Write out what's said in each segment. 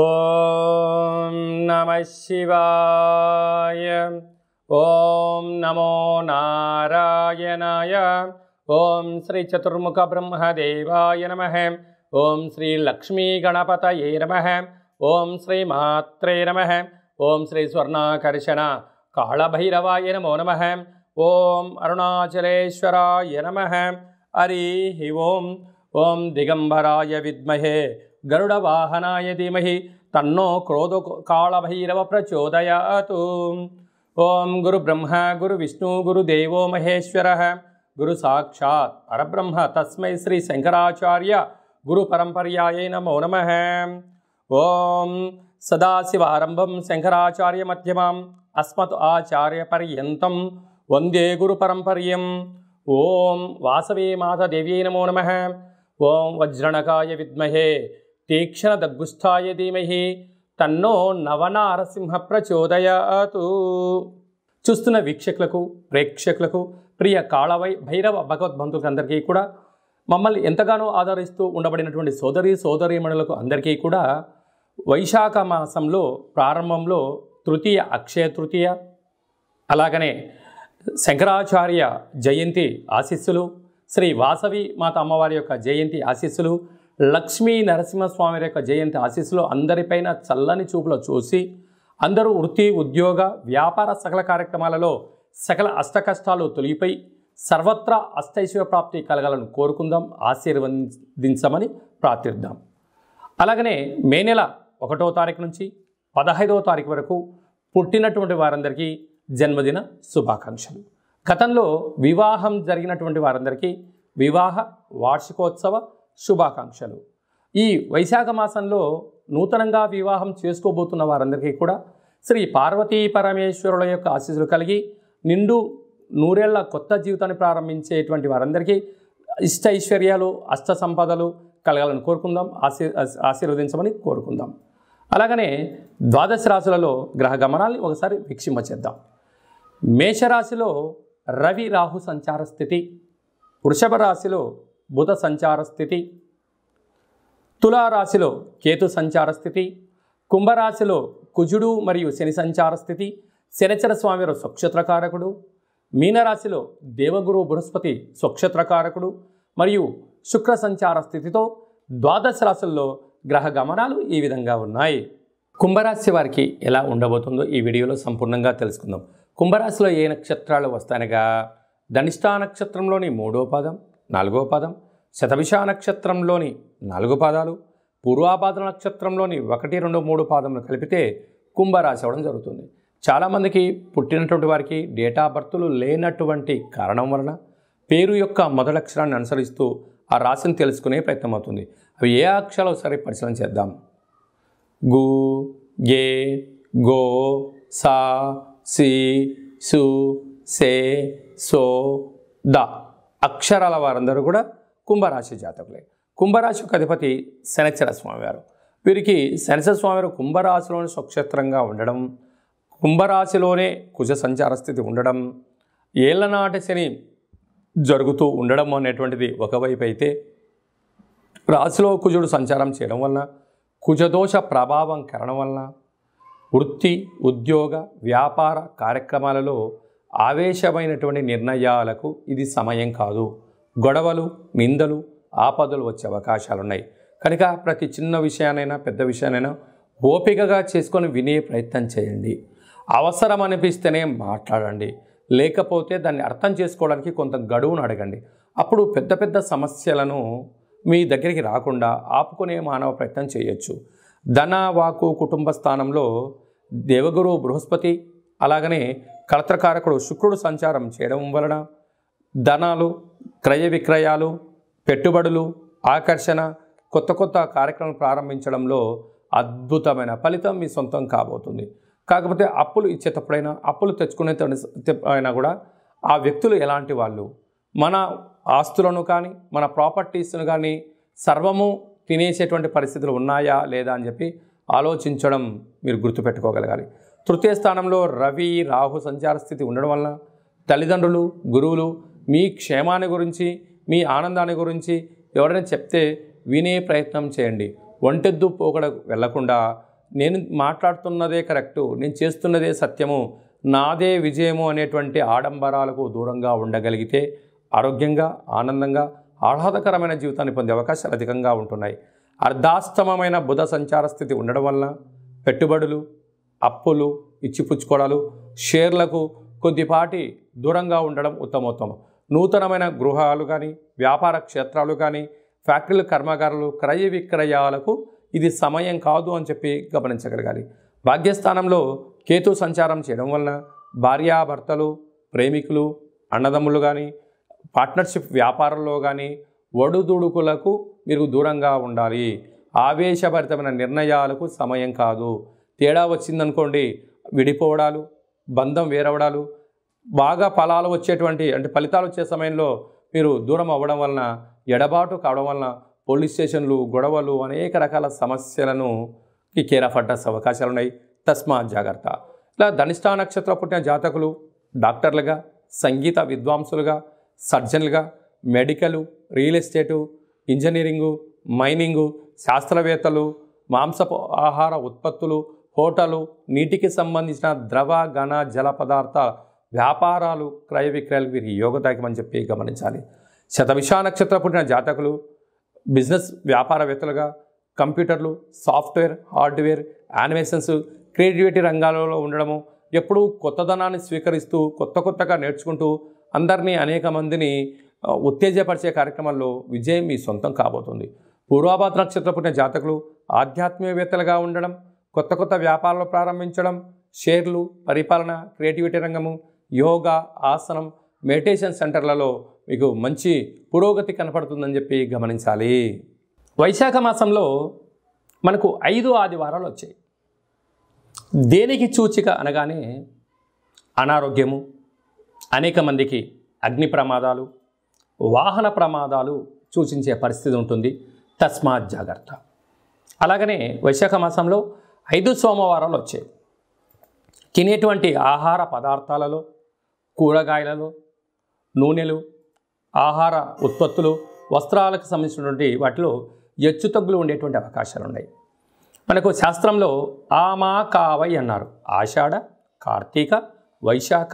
ॐ नमः शिवाय ॐ नमो नारायणाय ॐ श्रीचतुर्मुखब्रह्मदेवाय नमः ॐ श्रीलक्ष्मीगणपतये नमः ॐ श्रीमात्रे नमः ॐ श्रीस्वर्णाकर्षण कालभैरवाय नमो नमः ॐ अरुणाचलेश्वराय नमः हरि ॐ ॐ दिगम्बराय विद्महे గరుడవాహనాయ ధీమహి తన్నో క్రోధ కాళభైరవ ప్రచోదయాతు ఓం గురు బ్రహ్మ గురు విష్ణు గురు దేవో మహేశ్వర గురు సాక్షాత్ పరబ్రహ్మ తస్మై శ్రీ శంకరాచార్య గురు పరంపర్యాయ నమో నమ ఓం సదాశివారంభం శంకరాచార్య మధ్యమాం అస్మత్ ఆచార్య పర్యంతం వందే గురు పరంపర్యం ఓం వాసవే మాత దేవ్యై నమో నమ ఓం వజ్రణకాయ విద్మహే తీక్షణ దగ్గుస్థాయ ధీమహి తన్నో నవనారసింహ ప్రచోదయాతు చూస్తున్న వీక్షకులకు ప్రేక్షకులకు ప్రియ కాళవై భైరవ భగవద్బంధువులందరికీ కూడా మమ్మల్ని ఎంతగానో ఆదరిస్తూ ఉండబడినటువంటి సోదరి సోదరీమణులకు అందరికీ కూడా వైశాఖ మాసంలో ప్రారంభంలో తృతీయ అక్షయ తృతీయ అలాగనే శంకరాచార్య జయంతి ఆశీస్సులు శ్రీ వాసవి మాత అమ్మవారి యొక్క జయంతి ఆశీస్సులు లక్ష్మీ నరసింహస్వామి యొక్క జయంతి ఆశీస్సులో అందరిపైన చల్లని చూపులో చూసి అందరూ వృత్తి ఉద్యోగ వ్యాపార సకల కార్యక్రమాలలో సకల అష్ట కష్టాలు తొలిగిపోయి సర్వత్రా అష్టైశ్వ ప్రాప్తి కలగాలని కోరుకుందాం ఆశీర్వదించమని ప్రార్థిద్దాం అలాగనే మే నెల ఒకటో తారీఖు నుంచి పదహైదవ తారీఖు వరకు పుట్టినటువంటి వారందరికీ జన్మదిన శుభాకాంక్షలు గతంలో వివాహం జరిగినటువంటి వారందరికీ వివాహ వార్షికోత్సవ శుభాకాంక్షలు ఈ వైశాఖ మాసంలో నూతనంగా వివాహం చేసుకోబోతున్న వారందరికీ కూడా శ్రీ పార్వతీ పరమేశ్వరుల యొక్క ఆశీస్సులు కలిగి నిండు నూరేళ్ల కొత్త జీవితాన్ని ప్రారంభించేటువంటి వారందరికీ ఇష్ట ఐశ్వర్యాలు అష్ట సంపదలు కలగాలని కోరుకుందాం ఆశీ ఆశీర్వదించమని కోరుకుందాం అలాగనే ద్వాదశ రాశులలో గ్రహ గమనాన్ని ఒకసారి వీక్షింపచేద్దాం మేషరాశిలో రవి రాహు సంచార స్థితి వృషభ రాశిలో బుధ సంచార స్థితి తులారాశిలో కేతు సంచార స్థితి కుంభరాశిలో కుజుడు మరియు శని సంచార స్థితి శనిచర స్వామి స్వక్షత్రకారకుడు మీనరాశిలో దేవగురు బృహస్పతి స్వక్షత్రకారకుడు మరియు శుక్ర సంచార స్థితితో ద్వాదశ రాశుల్లో గ్రహ గమనాలు ఈ విధంగా ఉన్నాయి కుంభరాశి వారికి ఎలా ఉండబోతుందో ఈ వీడియోలో సంపూర్ణంగా తెలుసుకుందాం కుంభరాశిలో ఏ నక్షత్రాలు వస్తానగా ధనిష్టా నక్షత్రంలోని మూడో పాదం నాలుగో పదం శతభిషా నక్షత్రంలోని నాలుగు పాదాలు పూర్వాపాద నక్షత్రంలోని ఒకటి రెండు మూడు పాదములు కలిపితే కుంభరాశి అవ్వడం జరుగుతుంది చాలామందికి పుట్టినటువంటి వారికి డేట్ ఆఫ్ బర్త్లు లేనటువంటి కారణం వలన పేరు యొక్క మొదలక్షరాన్ని అనుసరిస్తూ ఆ రాశిని తెలుసుకునే ప్రయత్నం అవుతుంది అవి ఏ అక్షరాలు ఒకసారి పరిశీలన చేద్దాం గు గే గో సా సి సు సే సో ద అక్షరాల వారందరూ కూడా కుంభరాశి జాతకులే కుంభరాశి అధిపతి శనిచర స్వామివారు వీరికి శనిచర స్వామివారు కుంభరాశిలోని స్వక్షేత్రంగా ఉండడం కుంభరాశిలోనే కుజ సంచార స్థితి ఉండడం ఏళ్ళనాటి శని జరుగుతూ ఉండడం అనేటువంటిది ఒకవైపు అయితే రాశిలో కుజుడు సంచారం చేయడం వలన కుజదోష ప్రభావం కరణం వలన వృత్తి ఉద్యోగ వ్యాపార కార్యక్రమాలలో ఆవేశమైనటువంటి నిర్ణయాలకు ఇది సమయం కాదు గొడవలు నిందలు ఆపదలు వచ్చే అవకాశాలున్నాయి కనుక ప్రతి చిన్న విషయానైనా పెద్ద విషయానైనా ఓపికగా చేసుకొని వినే ప్రయత్నం చేయండి అవసరం అనిపిస్తేనే మాట్లాడండి లేకపోతే దాన్ని అర్థం చేసుకోవడానికి కొంత గడువును అడగండి అప్పుడు పెద్ద పెద్ద సమస్యలను మీ దగ్గరికి రాకుండా ఆపుకునే మానవ ప్రయత్నం చేయొచ్చు ధన వాకు కుటుంబ స్థానంలో దేవగురు బృహస్పతి అలాగనే కలత్రకారకుడు శుక్రుడు సంచారం చేయడం వలన ధనాలు క్రయ విక్రయాలు పెట్టుబడులు ఆకర్షణ కొత్త కొత్త కార్యక్రమాలు ప్రారంభించడంలో అద్భుతమైన ఫలితం మీ సొంతం కాబోతుంది కాకపోతే అప్పులు ఇచ్చేటప్పుడైనా అప్పులు తెచ్చుకునే అయినా కూడా ఆ వ్యక్తులు ఎలాంటి వాళ్ళు మన ఆస్తులను కానీ మన ప్రాపర్టీస్ను కానీ సర్వము తినేసేటువంటి పరిస్థితులు ఉన్నాయా లేదా అని చెప్పి ఆలోచించడం మీరు గుర్తుపెట్టుకోగలగాలి తృతీయ స్థానంలో రవి రాహు సంచార స్థితి ఉండడం వల్ల తల్లిదండ్రులు గురువులు మీ క్షేమాన్ని గురించి మీ ఆనందాన్ని గురించి ఎవరైనా చెప్తే వినే ప్రయత్నం చేయండి ఒంటెద్దు పోకడ వెళ్లకుండా నేను మాట్లాడుతున్నదే కరెక్టు నేను చేస్తున్నదే సత్యము నాదే విజయము అనేటువంటి ఆడంబరాలకు దూరంగా ఉండగలిగితే ఆరోగ్యంగా ఆనందంగా ఆహ్లాదకరమైన జీవితాన్ని పొందే అవకాశాలు అధికంగా ఉంటున్నాయి అర్ధాస్తమైన బుధ సంచార స్థితి ఉండడం వల్ల పెట్టుబడులు అప్పులు ఇచ్చిపుచ్చుకోవడాలు షేర్లకు కొద్దిపాటి దూరంగా ఉండడం ఉత్తమోత్తమం నూతనమైన గృహాలు కానీ వ్యాపార క్షేత్రాలు కానీ ఫ్యాక్టరీలు కర్మాగారాలు క్రయ విక్రయాలకు ఇది సమయం కాదు అని చెప్పి గమనించగలగాలి భాగ్యస్థానంలో కేతు సంచారం చేయడం వలన భార్యాభర్తలు ప్రేమికులు అన్నదమ్ములు కానీ పార్ట్నర్షిప్ వ్యాపారంలో కానీ ఒడుదుడుకులకు మీరు దూరంగా ఉండాలి ఆవేశభరితమైన నిర్ణయాలకు సమయం కాదు తేడా వచ్చిందనుకోండి విడిపోవడాలు బంధం వేరవడాలు బాగా ఫలాలు వచ్చేటువంటి అంటే ఫలితాలు వచ్చే సమయంలో మీరు దూరం అవ్వడం వలన ఎడబాటు కావడం వలన పోలీస్ స్టేషన్లు గొడవలు అనేక రకాల సమస్యలను కేర్ ఆఫ్ అవకాశాలు ఉన్నాయి తస్మా జాగ్రత్త ఇలా ధనిష్టా నక్షత్ర పుట్టిన జాతకులు డాక్టర్లుగా సంగీత విద్వాంసులుగా సర్జన్లుగా medical real estate engineering mining శాస్త్రవేత్తలు మాంసపు ఆహార ఉత్పత్తులు హోటలు నీటికి సంబంధించిన ద్రవ ఘన జల పదార్థ వ్యాపారాలు క్రయ విక్రయాలు వీరికి అని చెప్పి గమనించాలి శతవిషా నక్షత్ర పుట్టిన జాతకులు బిజినెస్ వ్యాపారవేత్తలుగా కంప్యూటర్లు సాఫ్ట్వేర్ హార్డ్వేర్ యానిమేషన్స్ క్రియేటివిటీ రంగాలలో ఉండడము ఎప్పుడూ కొత్తదనాన్ని స్వీకరిస్తూ కొత్త కొత్తగా నేర్చుకుంటూ అందరినీ అనేక మందిని ఉత్తేజపరిచే కార్యక్రమాల్లో విజయం మీ సొంతం కాబోతుంది పూర్వాభాద్ర నక్షత్ర పుట్టిన జాతకులు ఆధ్యాత్మికవేత్తలుగా ఉండడం కొత్త కొత్త వ్యాపారాలు ప్రారంభించడం షేర్లు పరిపాలన క్రియేటివిటీ రంగము యోగా ఆసనం మెడిటేషన్ సెంటర్లలో మీకు మంచి పురోగతి కనపడుతుందని చెప్పి గమనించాలి వైశాఖ మాసంలో మనకు ఐదు ఆదివారాలు వచ్చాయి దేనికి సూచిక అనగానే అనారోగ్యము అనేక మందికి అగ్ని ప్రమాదాలు వాహన ప్రమాదాలు సూచించే పరిస్థితి ఉంటుంది తస్మాత్ జాగ్రత్త అలాగనే వైశాఖ మాసంలో ఐదు సోమవారాలు వచ్చాయి తినేటువంటి ఆహార పదార్థాలలో కూరగాయలలో నూనెలు ఆహార ఉత్పత్తులు వస్త్రాలకు సంబంధించినటువంటి వాటిలో ఎచ్చు తగ్గులు ఉండేటువంటి అవకాశాలు ఉన్నాయి మనకు శాస్త్రంలో ఆమా కావై అన్నారు ఆషాఢ కార్తీక వైశాఖ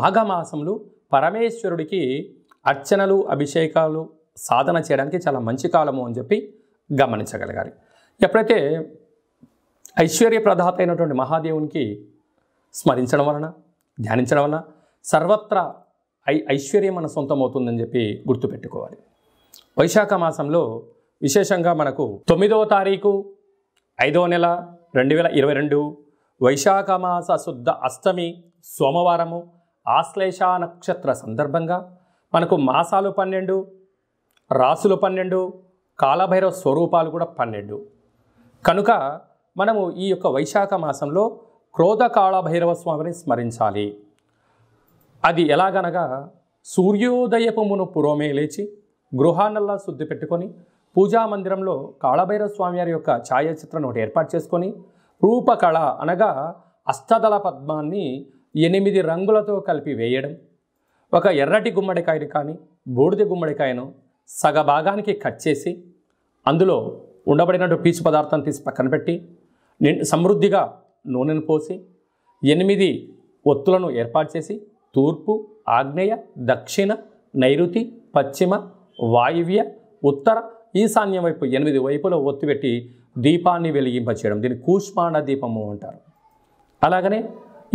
మాఘమాసములు పరమేశ్వరుడికి అర్చనలు అభిషేకాలు సాధన చేయడానికి చాలా మంచి కాలము అని చెప్పి గమనించగలగాలి ఎప్పుడైతే ఐశ్వర్యప్రదాత అయినటువంటి మహాదేవునికి స్మరించడం వలన ధ్యానించడం వలన సర్వత్రా ఐ ఐశ్వర్యం మన సొంతమవుతుందని చెప్పి గుర్తుపెట్టుకోవాలి వైశాఖ మాసంలో విశేషంగా మనకు తొమ్మిదవ తారీఖు ఐదవ నెల రెండు వేల ఇరవై రెండు వైశాఖ మాస శుద్ధ అష్టమి సోమవారము ఆశ్లేష నక్షత్ర సందర్భంగా మనకు మాసాలు పన్నెండు రాసులు పన్నెండు కాలభైరవ స్వరూపాలు కూడా పన్నెండు కనుక మనము ఈ యొక్క వైశాఖ మాసంలో క్రోధకాళ భైరవ స్వామిని స్మరించాలి అది ఎలాగనగా సూర్యోదయపమును పురోమే లేచి గృహాన్నల్లా శుద్ధి పెట్టుకొని పూజా మందిరంలో కాళభైరవ స్వామి వారి యొక్క ఛాయాచిత్రను ఒకటి ఏర్పాటు చేసుకొని రూపకళ అనగా అస్తదళ పద్మాన్ని ఎనిమిది రంగులతో కలిపి వేయడం ఒక ఎర్రటి గుమ్మడికాయను కానీ బూడిద గుమ్మడికాయను సగభాగానికి కట్ చేసి అందులో ఉండబడినట్టు పీచు పదార్థం తీసి పక్కన పెట్టి సమృద్ధిగా నూనెను పోసి ఎనిమిది ఒత్తులను ఏర్పాటు చేసి తూర్పు ఆగ్నేయ దక్షిణ నైరుతి పశ్చిమ వాయువ్య ఉత్తర ఈశాన్యం వైపు ఎనిమిది వైపులో ఒత్తిపెట్టి దీపాన్ని వెలిగింపచేయడం దీన్ని కూష్మాండ దీపము అంటారు అలాగనే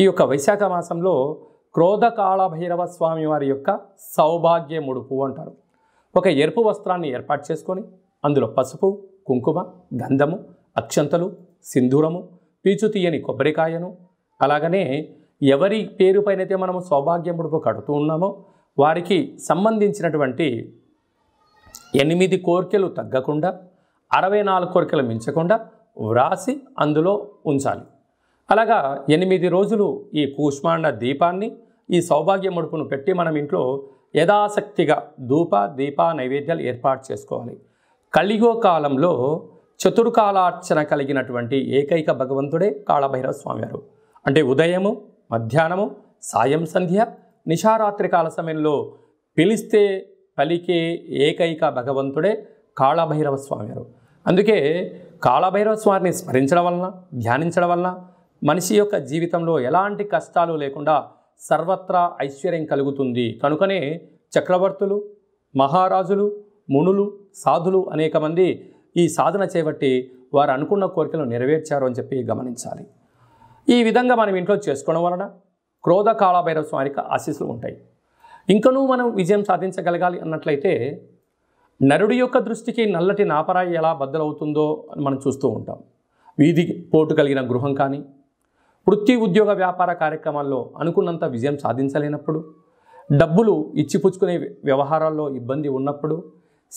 ఈ యొక్క వైశాఖ మాసంలో క్రోధకాళభైరవ స్వామి వారి యొక్క సౌభాగ్య ముడుపు అంటారు ఒక ఎరుపు వస్త్రాన్ని ఏర్పాటు చేసుకొని అందులో పసుపు కుంకుమ గంధము అక్షంతలు సింధూరము పీచు తీయని కొబ్బరికాయను అలాగనే ఎవరి పేరుపైనైతే మనము సౌభాగ్యముడుపు కడుతూ ఉన్నామో వారికి సంబంధించినటువంటి ఎనిమిది కోరికలు తగ్గకుండా అరవై నాలుగు కోరికలు మించకుండా వ్రాసి అందులో ఉంచాలి అలాగా ఎనిమిది రోజులు ఈ కూష్మాండ దీపాన్ని ఈ సౌభాగ్య ముడుపును పెట్టి మనం ఇంట్లో యథాశక్తిగా ధూప దీప నైవేద్యాలు ఏర్పాటు చేసుకోవాలి కలిగో కాలంలో చతుర్కాలార్చన కలిగినటువంటి ఏకైక భగవంతుడే కాళభైరవ స్వామి గారు అంటే ఉదయము మధ్యాహ్నము సాయం సంధ్య నిషారాత్రి కాల సమయంలో పిలిస్తే పలికే ఏకైక భగవంతుడే కాళభైరవ స్వామివారు అందుకే కాళభైరవ స్వామిని స్మరించడం వలన ధ్యానించడం వలన మనిషి యొక్క జీవితంలో ఎలాంటి కష్టాలు లేకుండా సర్వత్రా ఐశ్వర్యం కలుగుతుంది కనుకనే చక్రవర్తులు మహారాజులు మునులు సాధులు అనేక మంది ఈ సాధన చేపట్టి వారు అనుకున్న కోరికలు నెరవేర్చారు అని చెప్పి గమనించాలి ఈ విధంగా మనం ఇంట్లో చేసుకోవడం వలన క్రోధ కాలభైరవ స్వామికి ఆశీస్సులు ఉంటాయి ఇంకనూ మనం విజయం సాధించగలగాలి అన్నట్లయితే నరుడి యొక్క దృష్టికి నల్లటి నాపరాయి ఎలా బద్దలవుతుందో అని మనం చూస్తూ ఉంటాం వీధి పోటు కలిగిన గృహం కానీ వృత్తి ఉద్యోగ వ్యాపార కార్యక్రమాల్లో అనుకున్నంత విజయం సాధించలేనప్పుడు డబ్బులు ఇచ్చిపుచ్చుకునే వ్యవహారాల్లో ఇబ్బంది ఉన్నప్పుడు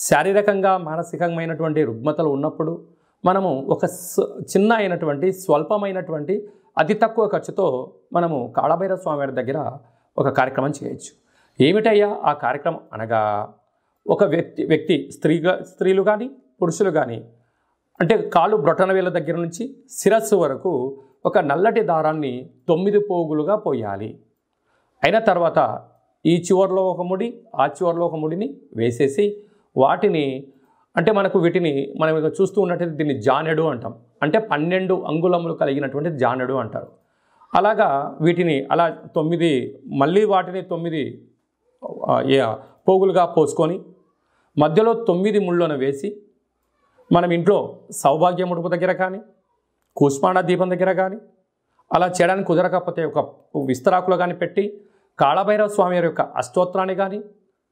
శారీరకంగా మానసికమైనటువంటి రుగ్మతలు ఉన్నప్పుడు మనము ఒక చిన్న అయినటువంటి స్వల్పమైనటువంటి అతి తక్కువ ఖర్చుతో మనము కాళభైరవ స్వామివారి దగ్గర ఒక కార్యక్రమం చేయొచ్చు ఏమిటయ్యా ఆ కార్యక్రమం అనగా ఒక వ్యక్తి వ్యక్తి స్త్రీగా స్త్రీలు కానీ పురుషులు కానీ అంటే కాలు బ్రొటనవేల దగ్గర నుంచి శిరస్సు వరకు ఒక నల్లటి దారాన్ని తొమ్మిది పోగులుగా పోయాలి అయిన తర్వాత ఈ చివరిలో ఒక ముడి ఆ చివరిలో ఒక ముడిని వేసేసి వాటిని అంటే మనకు వీటిని మనం ఇక చూస్తూ ఉన్నట్టయితే దీన్ని జానెడు అంటాం అంటే పన్నెండు అంగుళములు కలిగినటువంటి జానెడు అంటారు అలాగా వీటిని అలా తొమ్మిది మళ్ళీ వాటిని తొమ్మిది పోగులుగా పోసుకొని మధ్యలో తొమ్మిది ముళ్ళను వేసి మనం ఇంట్లో సౌభాగ్య ముడుపు దగ్గర కానీ కూస్మాండ దీపం దగ్గర కానీ అలా చేయడానికి కుదరకపోతే ఒక విస్తరాకులు కానీ పెట్టి కాళభైరవ స్వామి యొక్క అష్టోత్రాన్ని కానీ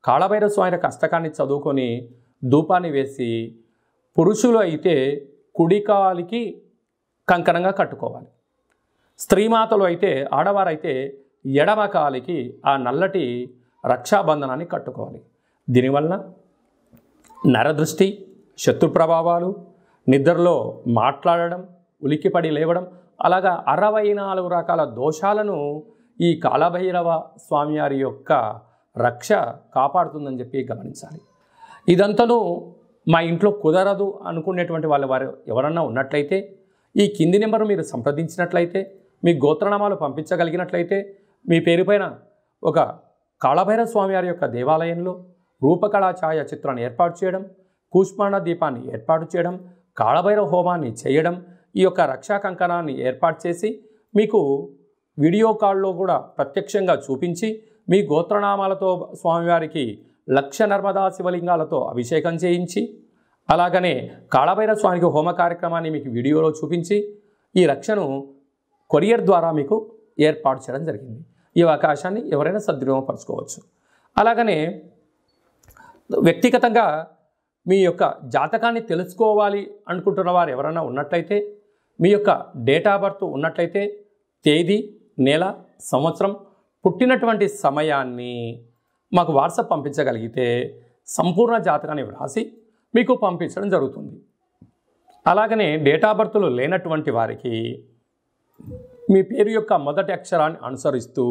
కాళభైరవ ఆయన కష్టకాన్ని చదువుకొని ధూపాన్ని వేసి పురుషులు అయితే కుడికాలికి కంకణంగా కట్టుకోవాలి స్త్రీమాతలు అయితే ఆడవారైతే ఎడమ కాలికి ఆ నల్లటి రక్షాబంధనాన్ని కట్టుకోవాలి దీనివల్ల నరదృష్టి శత్రు ప్రభావాలు నిద్రలో మాట్లాడడం ఉలిక్కిపడి లేవడం అలాగా అరవై నాలుగు రకాల దోషాలను ఈ కాలభైరవ స్వామివారి యొక్క రక్ష కాపాడుతుందని చెప్పి గమనించాలి ఇదంతను మా ఇంట్లో కుదరదు అనుకునేటువంటి వాళ్ళ వారు ఎవరన్నా ఉన్నట్లయితే ఈ కింది నెంబర్ మీరు సంప్రదించినట్లయితే మీ గోత్రనామాలు పంపించగలిగినట్లయితే మీ పేరుపైన ఒక కాళభైరవ స్వామి వారి యొక్క దేవాలయంలో రూపకళా ఛాయాచిత్రాన్ని చిత్రాన్ని ఏర్పాటు చేయడం కూష్మాండ దీపాన్ని ఏర్పాటు చేయడం కాళభైరవ హోమాన్ని చేయడం ఈ యొక్క రక్షా కంకణాన్ని ఏర్పాటు చేసి మీకు వీడియో కాల్లో కూడా ప్రత్యక్షంగా చూపించి మీ గోత్రనామాలతో స్వామివారికి లక్ష నర్మదా శివలింగాలతో అభిషేకం చేయించి అలాగనే కాళభైర స్వామికి హోమ కార్యక్రమాన్ని మీకు వీడియోలో చూపించి ఈ రక్షను కొరియర్ ద్వారా మీకు ఏర్పాటు చేయడం జరిగింది ఈ అవకాశాన్ని ఎవరైనా సద్వినియోగపరచుకోవచ్చు అలాగనే వ్యక్తిగతంగా మీ యొక్క జాతకాన్ని తెలుసుకోవాలి అనుకుంటున్న వారు ఎవరైనా ఉన్నట్లయితే మీ యొక్క డేట్ ఆఫ్ బర్త్ ఉన్నట్లయితే తేదీ నెల సంవత్సరం పుట్టినటువంటి సమయాన్ని మాకు వాట్సాప్ పంపించగలిగితే సంపూర్ణ జాతకాన్ని వ్రాసి మీకు పంపించడం జరుగుతుంది అలాగనే డేట్ ఆఫ్ బర్త్లు లేనటువంటి వారికి మీ పేరు యొక్క మొదటి అక్షరాన్ని అనుసరిస్తూ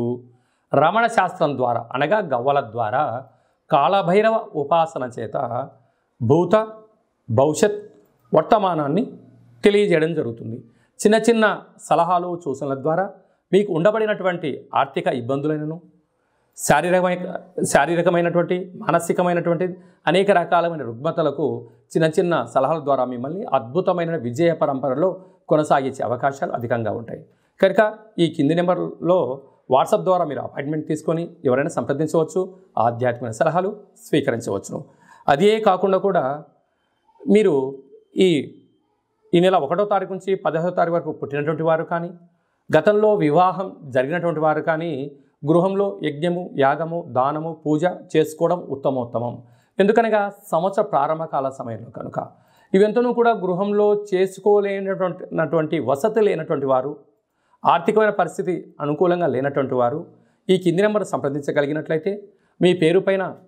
రమణ శాస్త్రం ద్వారా అనగా గవ్వల ద్వారా కాళభైరవ ఉపాసన చేత భూత భవిష్యత్ వర్తమానాన్ని తెలియజేయడం జరుగుతుంది చిన్న చిన్న సలహాలు సూచనల ద్వారా మీకు ఉండబడినటువంటి ఆర్థిక ఇబ్బందులైనను శారీరకమైన శారీరకమైనటువంటి మానసికమైనటువంటి అనేక రకాలమైన రుగ్మతలకు చిన్న చిన్న సలహాల ద్వారా మిమ్మల్ని అద్భుతమైన విజయ పరంపరలో కొనసాగించే అవకాశాలు అధికంగా ఉంటాయి కనుక ఈ కింది నెంబర్లో వాట్సాప్ ద్వారా మీరు అపాయింట్మెంట్ తీసుకొని ఎవరైనా సంప్రదించవచ్చు ఆధ్యాత్మిక సలహాలు స్వీకరించవచ్చును అదే కాకుండా కూడా మీరు ఈ ఈ నెల ఒకటో తారీఖు నుంచి పదహో తారీఖు వరకు పుట్టినటువంటి వారు కానీ గతంలో వివాహం జరిగినటువంటి వారు కానీ గృహంలో యజ్ఞము యాగము దానము పూజ చేసుకోవడం ఉత్తమోత్తమం ఎందుకనగా సంవత్సర ప్రారంభకాల సమయంలో కనుక ఇవెంతనూ కూడా గృహంలో చేసుకోలేనటువంటి వసతి లేనటువంటి వారు ఆర్థికమైన పరిస్థితి అనుకూలంగా లేనటువంటి వారు ఈ కింది నెంబర్ సంప్రదించగలిగినట్లయితే మీ పేరు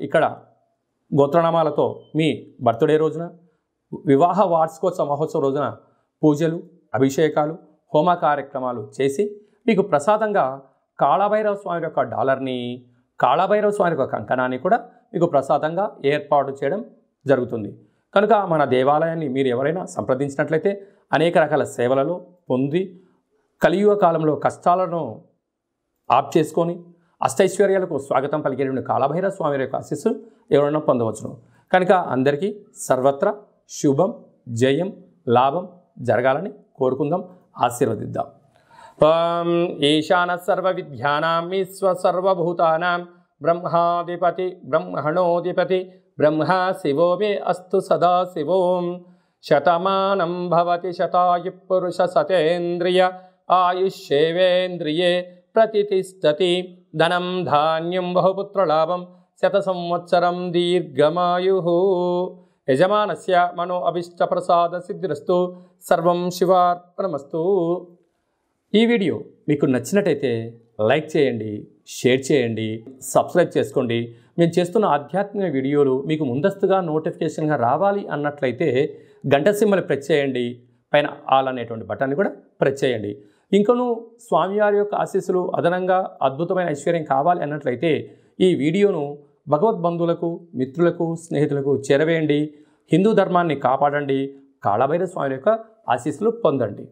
ఇక్కడ గోత్రనామాలతో మీ బర్త్డే రోజున వివాహ వార్షికోత్సవ మహోత్సవ రోజున పూజలు అభిషేకాలు హోమ కార్యక్రమాలు చేసి మీకు ప్రసాదంగా కాళభైరవ స్వామి యొక్క డాలర్ని కాళభైరవ స్వామి యొక్క కంకణాన్ని కూడా మీకు ప్రసాదంగా ఏర్పాటు చేయడం జరుగుతుంది కనుక మన దేవాలయాన్ని మీరు ఎవరైనా సంప్రదించినట్లయితే అనేక రకాల సేవలలో పొంది కలియుగ కాలంలో కష్టాలను ఆప్ చేసుకొని అష్టైశ్వర్యాలకు స్వాగతం పలికేటువంటి కాళభైరవ స్వామి యొక్క ఆశీస్సు ఎవరైనా పొందవచ్చును కనుక అందరికీ సర్వత్రా శుభం జయం లాభం జరగాలని కోరుకుందాం ఆశీర్వదిద్దాం ఓం ఈశాన సర్వ విద్యానాం విశ్వ సర్వభూతానాం బ్రహ్మాధిపతి బ్రహ్మణోధిపతి బ్రహ్మ శివో మే అస్తు సదా శివోం శతమానం భవతి శతాయు పురుష సతేంద్రియ ఆయుష్యేవేంద్రియే ప్రతిష్టతి ధనం ధాన్యం బహుపుత్రలాభం శతసంవత్సరం దీర్ఘమాయు యజమానస్య మనో అభిష్టప్రసాద సిద్ధిరస్తు సర్వం శివార్పణమస్తు ఈ వీడియో మీకు నచ్చినట్టయితే లైక్ చేయండి షేర్ చేయండి సబ్స్క్రైబ్ చేసుకోండి మేము చేస్తున్న ఆధ్యాత్మిక వీడియోలు మీకు ముందస్తుగా నోటిఫికేషన్గా రావాలి అన్నట్లయితే గంట సింబల్ ప్రెస్ చేయండి పైన ఆల్ అనేటువంటి బటన్ని కూడా ప్రెస్ చేయండి ఇంకను స్వామివారి యొక్క ఆశీస్సులు అదనంగా అద్భుతమైన ఐశ్వర్యం కావాలి అన్నట్లయితే ఈ వీడియోను భగవద్బంధువులకు మిత్రులకు స్నేహితులకు చేరవేయండి హిందూ ధర్మాన్ని కాపాడండి కాళభైర స్వామి యొక్క ఆశీస్సులు పొందండి